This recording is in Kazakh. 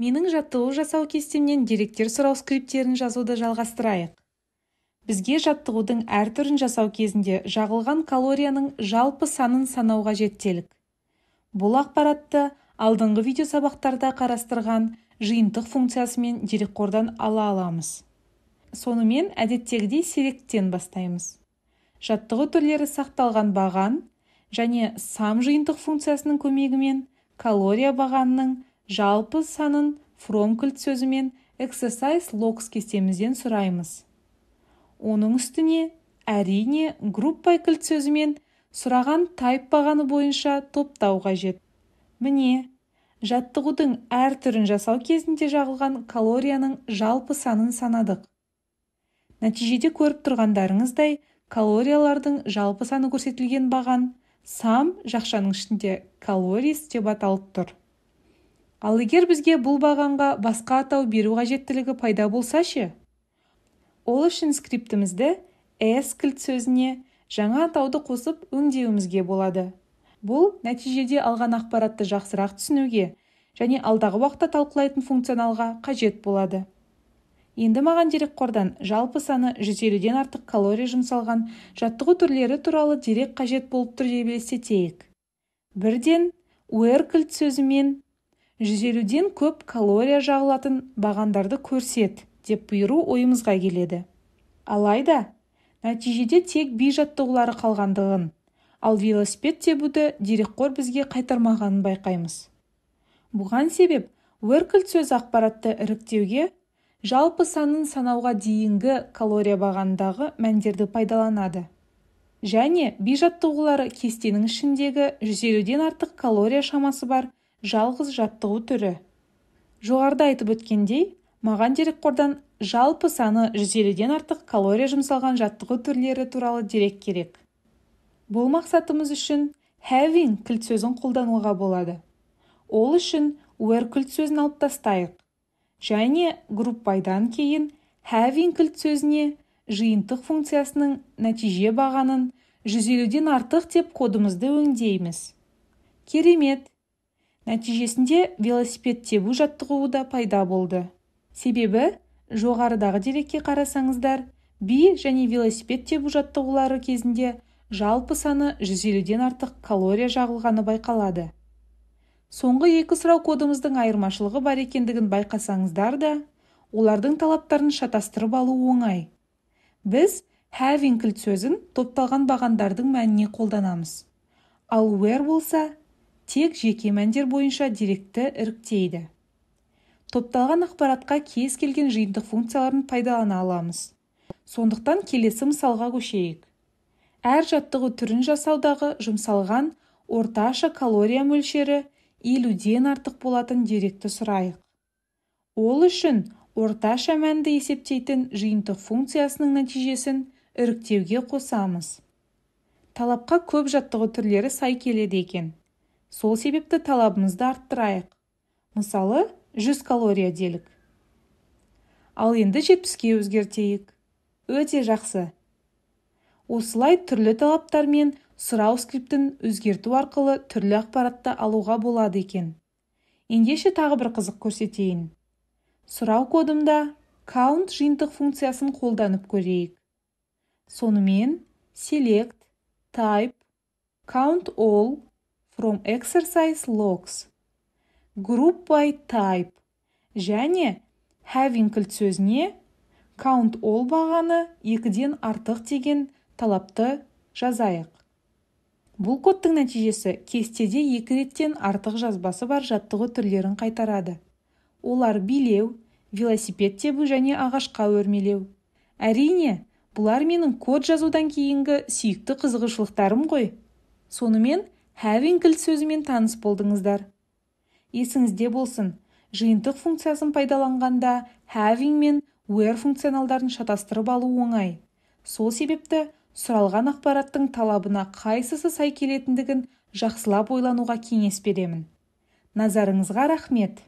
менің жаттығу жасау кестемнен деректер сұрау скриптерін жазуды жалғастырайық бізге жаттығудың әр түрін жасау кезінде жағылған калорияның жалпы санын санауға жеттелік. бұл ақпаратты алдыңғы видео сабақтарда қарастырған жиынтық функциясымен дерекқордан ала аламыз сонымен әдеттегідей серектен бастаймыз жаттығу түрлері сақталған баған және сам жиынтық функциясының көмегімен калория бағанының жалпы санын фромкльт сөзімен exercise logs кестемізден сұраймыз оның үстіне әрине группай кілт сөзімен сұраған тайп бағаны бойынша топтау қажет міне жаттығудың әр түрін жасау кезінде жағылған калорияның жалпы санын санадық нәтижеде көріп тұрғандарыңыздай калориялардың жалпы саны көрсетілген баған сам жақшаның ішінде калорис деп аталып тұр ал егер бізге бұл бағанға басқа атау беру қажеттілігі пайда болса ше ол үшін скриптімізді s кілт сөзіне жаңа атауды қосып өңдеуімізге болады бұл нәтижеде алған ақпаратты жақсырақ түсінуге және алдағы уақытта талқылайтын функционалға қажет болады енді маған дерекқордан жалпы саны 150-ден артық калория жұмсалған жаттығу түрлері туралы дерек қажет болып тұр деп елестетейік бірден уэр кілт сөзімен жүз көп калория жағылатын бағандарды көрсет деп бұйыру ойымызға келеді алайда нәтижеде тек би жаттығулары қалғандығын ал велосипед тебуді дерекқор бізге қайтармағанын байқаймыз бұған себеп уэркілд сөз ақпаратты іріктеуге жалпы санын санауға дейінгі калория бағандағы мәндерді пайдаланады және би жаттығулары кестенің ішіндегі 150-ден артық калория шамасы бар жалғыз жаттығу түрі жоғарыда айтып өткендей маған дерекқордан жалпы саны 150-ден артық калория жұмсалған жаттығу түрлері туралы дерек керек бұл мақсатымыз үшін having кілт сөзін қолдануға болады ол үшін were кілт сөзін алып тастайық және группайдан кейін having кілт сөзіне жиынтық функциясының нәтиже бағанын 150-ден артық деп кодымызды өңдейміз керемет нәтижесінде велосипед тебу жаттығуы да пайда болды себебі жоғарыдағы дерекке қарасаңыздар би және велосипед тебу жаттығулары кезінде жалпы саны 150-ден артық калория жағылғаны байқалады соңғы екі сұрау кодымыздың айырмашылығы бар екендігін байқасаңыздар да олардың талаптарын шатастырып алу оңай біз having кілт сөзін топталған бағандардың мәніне қолданамыз ал where болса тек жеке мәндер бойынша деректі іріктейді топталған ақпаратқа кез келген жиынтық функцияларын пайдалана аламыз сондықтан келесі мысалға көшейік әр жаттығы түрін жасаудағы жұмсалған орташа калория мөлшері елуден артық болатын деректі сұрайық ол үшін орташа мәнді есептейтін жиынтық функциясының нәтижесін іріктеуге қосамыз талапқа көп жаттығу түрлері сай келеді екен сол себепті талабымызды арттырайық мысалы 100 калория делік ал енді 70-ке өзгертейік өте жақсы осылай түрлі талаптармен мен сұрау скриптін өзгерту арқылы түрлі ақпаратты алуға болады екен ендеше тағы бір қызық көрсетейін сұрау кодымда count жиынтық функциясын қолданып көрейік сонымен select type count all from exercise logs group by type және having сөзіне count all бағаны екіден артық деген талапты жазайық бұл кодтың нәтижесі кестеде екі реттен артық жазбасы бар жаттығы түрлерін қайтарады олар билеу велосипед тебу және ағашқа өрмелеу әрине бұлар менің код жазудан кейінгі сүйікті қызығышылықтарым ғой сонымен having кілт сөзімен таныс болдыңыздар есіңізде болсын жиынтық функциясын пайдаланғанда having мен Where функционалдарын шатастырып алу оңай сол себепті сұралған ақпараттың талабына қайсысы сай келетіндігін жақсылап ойлануға кеңес беремін назарыңызға рахмет